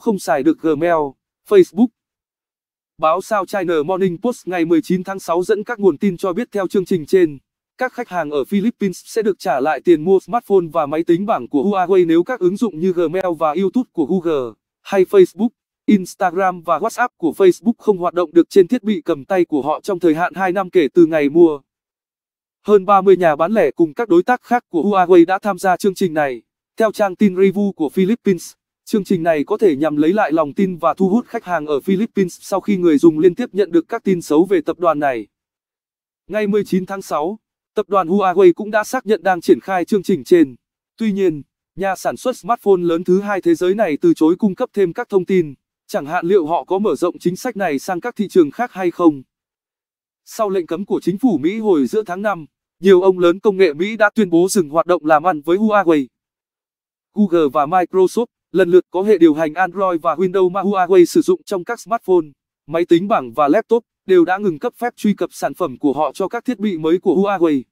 không xài được Gmail, Facebook. Báo sao China Morning Post ngày 19 tháng 6 dẫn các nguồn tin cho biết theo chương trình trên, các khách hàng ở Philippines sẽ được trả lại tiền mua smartphone và máy tính bảng của Huawei nếu các ứng dụng như Gmail và YouTube của Google, hay Facebook, Instagram và WhatsApp của Facebook không hoạt động được trên thiết bị cầm tay của họ trong thời hạn 2 năm kể từ ngày mua. Hơn 30 nhà bán lẻ cùng các đối tác khác của Huawei đã tham gia chương trình này. Theo trang tin review của Philippines, Chương trình này có thể nhằm lấy lại lòng tin và thu hút khách hàng ở Philippines sau khi người dùng liên tiếp nhận được các tin xấu về tập đoàn này. Ngày 19 tháng 6, tập đoàn Huawei cũng đã xác nhận đang triển khai chương trình trên. Tuy nhiên, nhà sản xuất smartphone lớn thứ hai thế giới này từ chối cung cấp thêm các thông tin, chẳng hạn liệu họ có mở rộng chính sách này sang các thị trường khác hay không. Sau lệnh cấm của chính phủ Mỹ hồi giữa tháng 5, nhiều ông lớn công nghệ Mỹ đã tuyên bố dừng hoạt động làm ăn với Huawei. Google và Microsoft lần lượt có hệ điều hành Android và Windows mà Huawei sử dụng trong các smartphone, máy tính bảng và laptop đều đã ngừng cấp phép truy cập sản phẩm của họ cho các thiết bị mới của Huawei.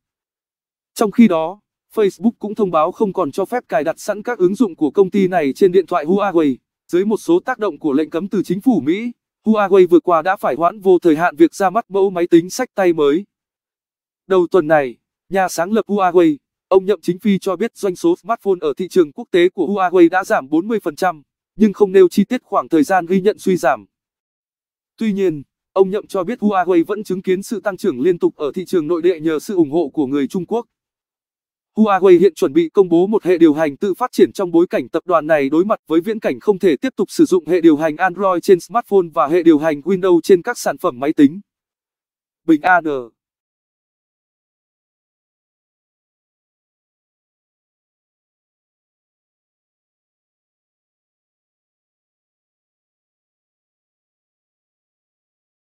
Trong khi đó, Facebook cũng thông báo không còn cho phép cài đặt sẵn các ứng dụng của công ty này trên điện thoại Huawei. Dưới một số tác động của lệnh cấm từ chính phủ Mỹ, Huawei vừa qua đã phải hoãn vô thời hạn việc ra mắt mẫu máy tính sách tay mới. Đầu tuần này, nhà sáng lập Huawei Ông Nhậm Chính Phi cho biết doanh số smartphone ở thị trường quốc tế của Huawei đã giảm 40%, nhưng không nêu chi tiết khoảng thời gian ghi nhận suy giảm. Tuy nhiên, ông Nhậm cho biết Huawei vẫn chứng kiến sự tăng trưởng liên tục ở thị trường nội địa nhờ sự ủng hộ của người Trung Quốc. Huawei hiện chuẩn bị công bố một hệ điều hành tự phát triển trong bối cảnh tập đoàn này đối mặt với viễn cảnh không thể tiếp tục sử dụng hệ điều hành Android trên smartphone và hệ điều hành Windows trên các sản phẩm máy tính. Bình An